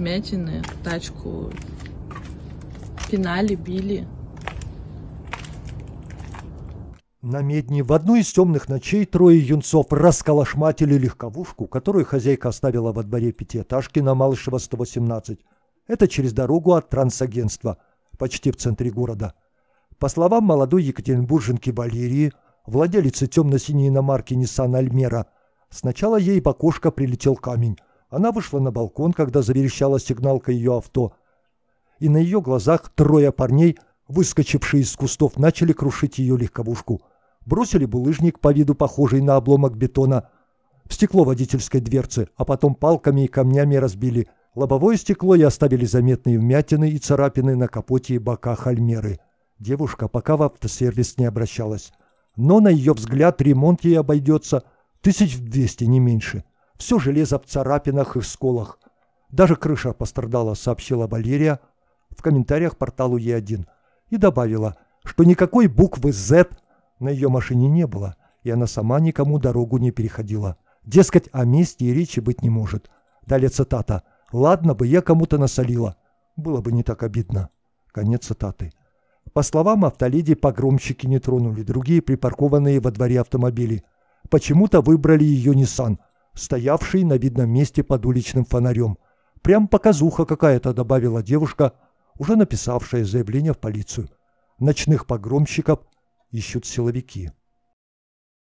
вмятины, тачку пинали, били. На медне в одну из темных ночей трое юнцов расколошматили легковушку, которую хозяйка оставила во дворе пятиэтажки на Малышева 118. Это через дорогу от трансагентства, почти в центре города. По словам молодой екатеринбурженки Валерии, владелицы темно-синей иномарки Nissan Альмера, сначала ей в окошко прилетел камень, она вышла на балкон, когда заверещала сигналка ее авто. И на ее глазах трое парней, выскочившие из кустов, начали крушить ее легковушку. Бросили булыжник по виду похожий на обломок бетона в стекло водительской дверцы, а потом палками и камнями разбили лобовое стекло и оставили заметные вмятины и царапины на капоте и боках Альмеры. Девушка пока в автосервис не обращалась. Но, на ее взгляд, ремонт ей обойдется тысяч в двести, не меньше все железо в царапинах и в сколах. Даже крыша пострадала, сообщила Валерия в комментариях порталу Е1 и добавила, что никакой буквы Z на ее машине не было, и она сама никому дорогу не переходила. Дескать, о месте и речи быть не может. Далее цитата. «Ладно бы я кому-то насолила. Было бы не так обидно». Конец цитаты. По словам автоледи, погромщики не тронули другие припаркованные во дворе автомобили. Почему-то выбрали ее Nissan – стоявший на видном месте под уличным фонарем. Прям показуха какая-то, добавила девушка, уже написавшая заявление в полицию. Ночных погромщиков ищут силовики.